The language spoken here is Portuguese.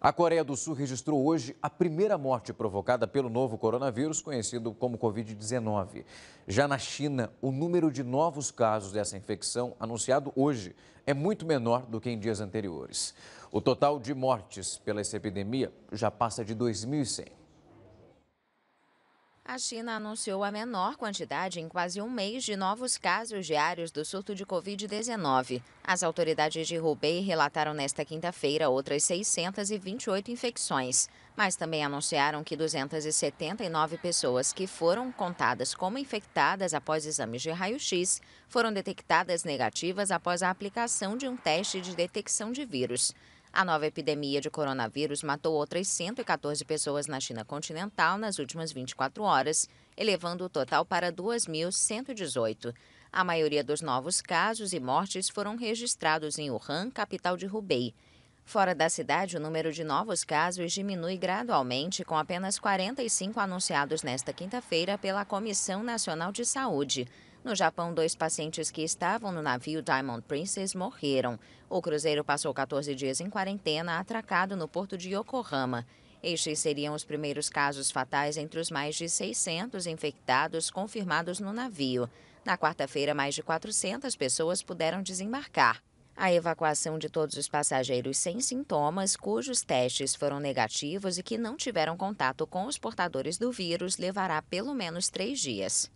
A Coreia do Sul registrou hoje a primeira morte provocada pelo novo coronavírus, conhecido como Covid-19. Já na China, o número de novos casos dessa infecção, anunciado hoje, é muito menor do que em dias anteriores. O total de mortes pela epidemia já passa de 2.100. A China anunciou a menor quantidade em quase um mês de novos casos diários do surto de Covid-19. As autoridades de Hubei relataram nesta quinta-feira outras 628 infecções, mas também anunciaram que 279 pessoas que foram contadas como infectadas após exames de raio-x foram detectadas negativas após a aplicação de um teste de detecção de vírus. A nova epidemia de coronavírus matou outras 114 pessoas na China continental nas últimas 24 horas, elevando o total para 2.118. A maioria dos novos casos e mortes foram registrados em Wuhan, capital de Hubei. Fora da cidade, o número de novos casos diminui gradualmente, com apenas 45 anunciados nesta quinta-feira pela Comissão Nacional de Saúde. No Japão, dois pacientes que estavam no navio Diamond Princess morreram. O cruzeiro passou 14 dias em quarentena, atracado no porto de Yokohama. Estes seriam os primeiros casos fatais entre os mais de 600 infectados confirmados no navio. Na quarta-feira, mais de 400 pessoas puderam desembarcar. A evacuação de todos os passageiros sem sintomas, cujos testes foram negativos e que não tiveram contato com os portadores do vírus, levará pelo menos três dias.